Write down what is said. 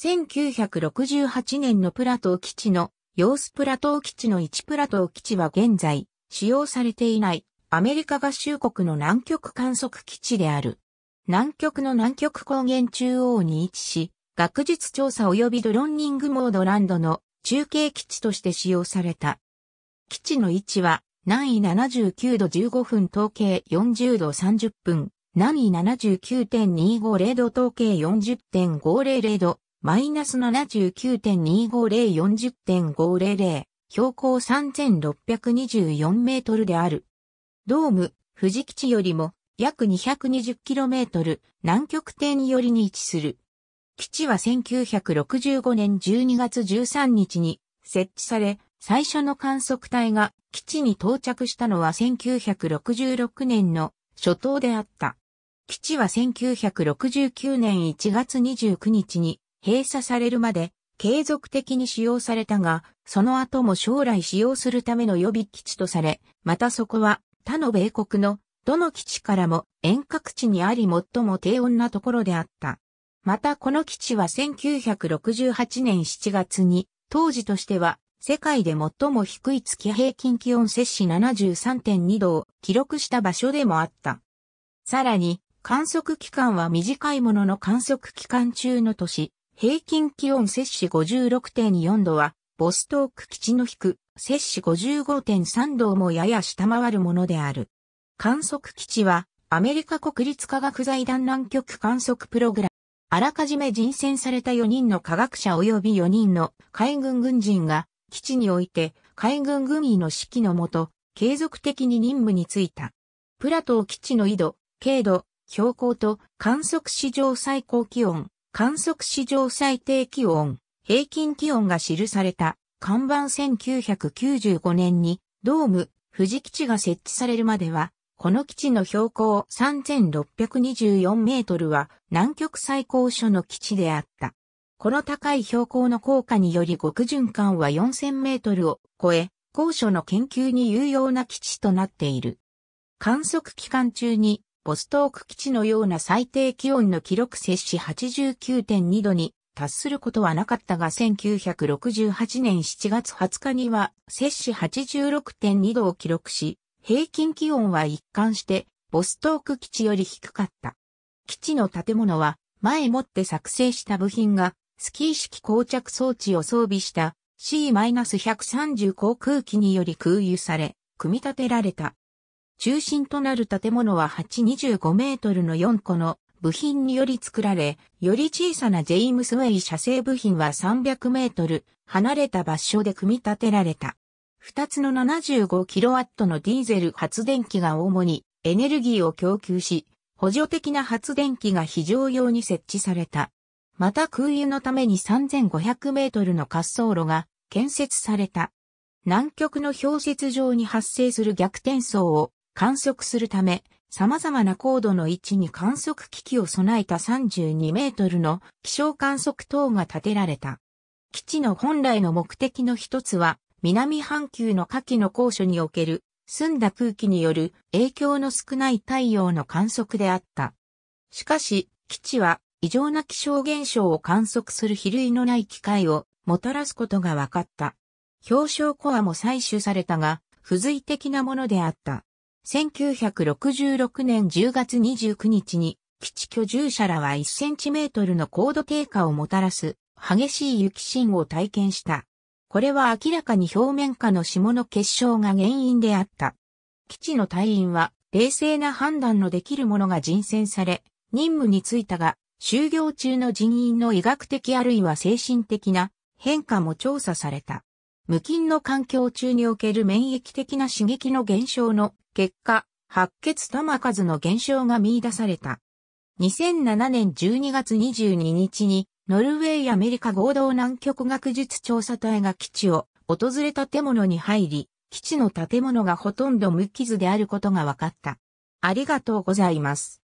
1968年のプラトー基地の、ヨースプラトー基地の1プラトー基地は現在、使用されていない、アメリカ合衆国の南極観測基地である。南極の南極高原中央に位置し、学術調査及びドロンニングモードランドの中継基地として使用された。基地の位置は、南緯79度15分統計40度30分、南緯79.250度統計40.500度、マイナス79.25040.500、標高3624メートルである。ドーム、富士基地よりも約2 2 0トル南極点寄りに位置する。基地は1965年12月13日に設置され、最初の観測隊が基地に到着したのは1966年の初頭であった。基地は1969年1月29日に閉鎖されるまで継続的に使用されたが、その後も将来使用するための予備基地とされ、またそこは他の米国のどの基地からも遠隔地にあり最も低温なところであった。またこの基地は1968年7月に当時としては世界で最も低い月平均気温摂氏73.2度を記録した場所でもあった。さらに観測期間は短いものの観測期間中の年、平均気温摂氏56.4度は、ボストーク基地の低、摂氏55.3度もやや下回るものである。観測基地は、アメリカ国立科学財団南極観測プログラム。あらかじめ人選された4人の科学者及び4人の海軍軍人が基地において海軍軍医の指揮のもと継続的に任務に就いた。プラトー基地の緯度、経度、標高と観測史上最高気温観測史上最低気温、平均気温が記された看板1995年にドーム、富士基地が設置されるまでは、この基地の標高3624メートルは南極最高所の基地であった。この高い標高の効果により極循環は4000メートルを超え、高所の研究に有用な基地となっている。観測期間中にボストーク基地のような最低気温の記録摂氏89.2度に達することはなかったが1968年7月20日には摂氏86.2度を記録し、平均気温は一貫してボストーク基地より低かった。基地の建物は前もって作成した部品がスキー式膠着装置を装備した C-130 航空機により空輸され、組み立てられた。中心となる建物は825メートルの4個の部品により作られ、より小さなジェイムスウェイ射製部品は300メートル離れた場所で組み立てられた。2つの7 5ットのディーゼル発電機が主にエネルギーを供給し、補助的な発電機が非常用に設置された。また空輸のために3500メートルの滑走路が建設された。南極の氷雪上に発生する逆転層を観測するため、様々な高度の位置に観測機器を備えた32メートルの気象観測塔が建てられた。基地の本来の目的の一つは、南半球の下記の高所における澄んだ空気による影響の少ない太陽の観測であった。しかし、基地は異常な気象現象を観測する比類のない機会をもたらすことが分かった。表彰コアも採取されたが、付随的なものであった。1966年10月29日に、基地居住者らは1センチメートルの高度低下をもたらす激しい雪芯を体験した。これは明らかに表面下の霜の結晶が原因であった。基地の隊員は冷静な判断のできる者が人選され、任務に就いたが、就業中の人員の医学的あるいは精神的な変化も調査された。無菌の環境中における免疫的な刺激の減少の結果、白血玉数の減少が見出された。2007年12月22日に、ノルウェーアメリカ合同南極学術調査隊が基地を訪れた建物に入り、基地の建物がほとんど無傷であることが分かった。ありがとうございます。